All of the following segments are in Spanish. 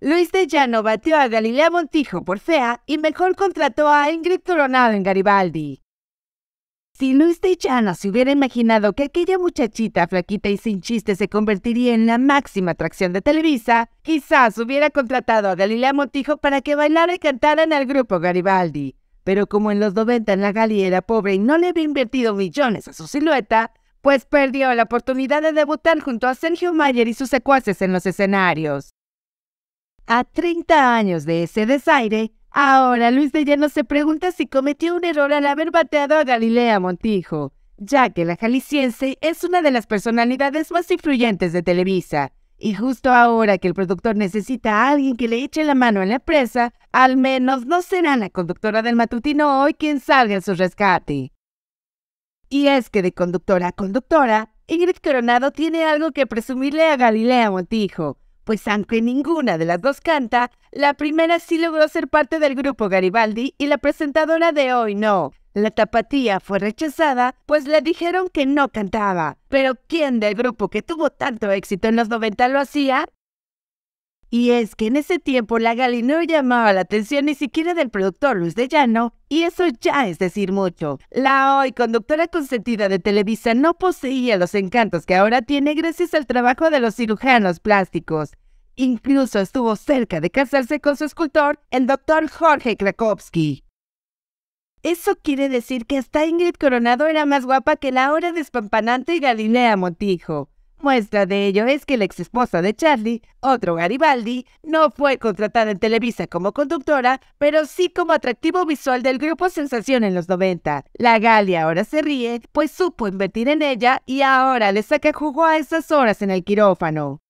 Luis de Llano batió a Galilea Montijo por fea y mejor contrató a Ingrid Turonado en Garibaldi. Si Luis de Llano se hubiera imaginado que aquella muchachita flaquita y sin chiste se convertiría en la máxima atracción de Televisa, quizás hubiera contratado a Galilea Montijo para que bailara y cantara en el grupo Garibaldi. Pero como en los 90 en la Gali era pobre y no le había invertido millones a su silueta, pues perdió la oportunidad de debutar junto a Sergio Mayer y sus secuaces en los escenarios. A 30 años de ese desaire, ahora Luis de Llano se pregunta si cometió un error al haber bateado a Galilea Montijo, ya que la jalisciense es una de las personalidades más influyentes de Televisa. Y justo ahora que el productor necesita a alguien que le eche la mano en la presa, al menos no será la conductora del matutino hoy quien salga en su rescate. Y es que de conductora a conductora, Ingrid Coronado tiene algo que presumirle a Galilea Montijo, pues aunque ninguna de las dos canta, la primera sí logró ser parte del grupo Garibaldi y la presentadora de hoy no. La tapatía fue rechazada, pues le dijeron que no cantaba. Pero ¿quién del grupo que tuvo tanto éxito en los 90 lo hacía? Y es que en ese tiempo la Gali no llamaba la atención ni siquiera del productor Luis de Llano, y eso ya es decir mucho. La hoy conductora consentida de Televisa no poseía los encantos que ahora tiene gracias al trabajo de los cirujanos plásticos. Incluso estuvo cerca de casarse con su escultor, el doctor Jorge Krakowski. Eso quiere decir que hasta Ingrid Coronado era más guapa que la ahora despampanante Galilea Montijo. Muestra de ello es que la ex esposa de Charlie, otro Garibaldi, no fue contratada en Televisa como conductora, pero sí como atractivo visual del grupo Sensación en los 90. La Galia ahora se ríe, pues supo invertir en ella y ahora le saca jugo a esas horas en el quirófano.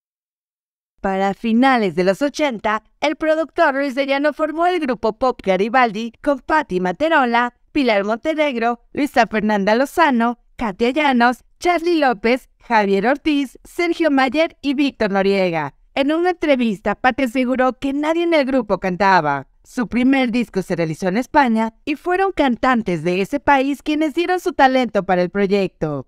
Para finales de los 80, el productor Luis Llano formó el grupo Pop Garibaldi con Patti Materola, Pilar Montenegro, Luisa Fernanda Lozano, Katia Llanos, Charlie López, Javier Ortiz, Sergio Mayer y Víctor Noriega. En una entrevista, Patti aseguró que nadie en el grupo cantaba. Su primer disco se realizó en España y fueron cantantes de ese país quienes dieron su talento para el proyecto.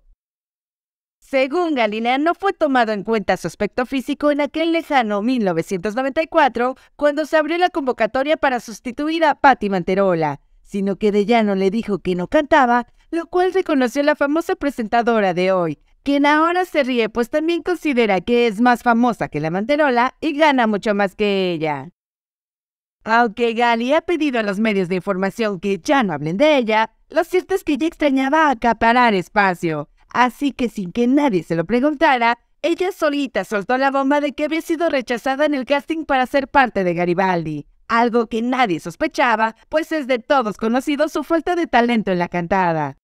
Según Galilea, no fue tomado en cuenta su aspecto físico en aquel lejano 1994, cuando se abrió la convocatoria para sustituir a Patti Manterola, sino que de llano le dijo que no cantaba, lo cual reconoció la famosa presentadora de hoy, quien ahora se ríe pues también considera que es más famosa que la Manterola y gana mucho más que ella. Aunque Gali ha pedido a los medios de información que ya no hablen de ella, lo cierto es que ya extrañaba acaparar espacio Así que sin que nadie se lo preguntara, ella solita soltó la bomba de que había sido rechazada en el casting para ser parte de Garibaldi, algo que nadie sospechaba, pues es de todos conocido su falta de talento en la cantada.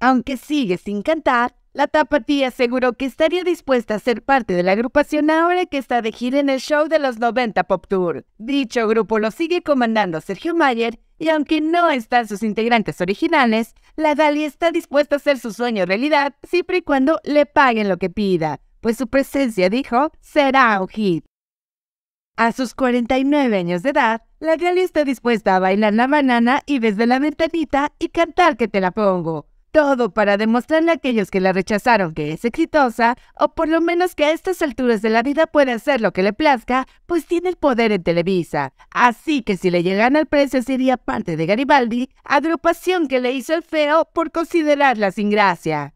Aunque sigue sin cantar, la Tapatía aseguró que estaría dispuesta a ser parte de la agrupación ahora que está de gira en el show de los 90 Pop Tour. Dicho grupo lo sigue comandando Sergio Mayer y aunque no están sus integrantes originales, la Dali está dispuesta a hacer su sueño realidad siempre y cuando le paguen lo que pida, pues su presencia, dijo, será un hit. A sus 49 años de edad, la Dali está dispuesta a bailar la banana y desde la ventanita y cantar que te la pongo todo para demostrarle a aquellos que la rechazaron que es exitosa, o por lo menos que a estas alturas de la vida puede hacer lo que le plazca, pues tiene el poder en Televisa. Así que si le llegan al precio sería parte de Garibaldi, agrupación que le hizo el feo por considerarla sin gracia.